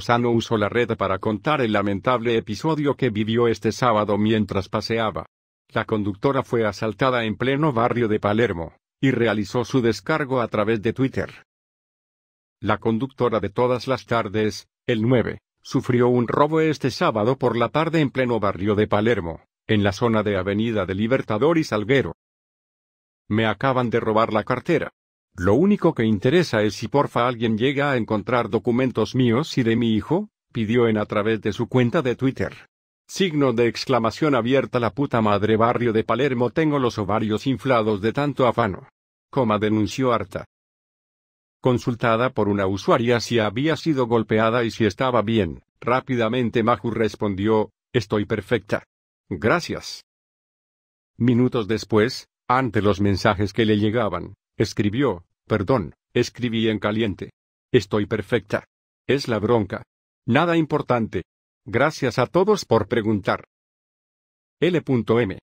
Sano usó la red para contar el lamentable episodio que vivió este sábado mientras paseaba. La conductora fue asaltada en pleno barrio de Palermo, y realizó su descargo a través de Twitter. La conductora de todas las tardes, el 9, sufrió un robo este sábado por la tarde en pleno barrio de Palermo, en la zona de Avenida de Libertador y Salguero. Me acaban de robar la cartera. Lo único que interesa es si porfa alguien llega a encontrar documentos míos y de mi hijo, pidió en a través de su cuenta de Twitter. Signo de exclamación abierta la puta madre barrio de Palermo tengo los ovarios inflados de tanto afano. Coma denunció harta. Consultada por una usuaria si había sido golpeada y si estaba bien, rápidamente Maju respondió, estoy perfecta. Gracias. Minutos después, ante los mensajes que le llegaban, escribió, Perdón, escribí en caliente. Estoy perfecta. Es la bronca. Nada importante. Gracias a todos por preguntar. L.M.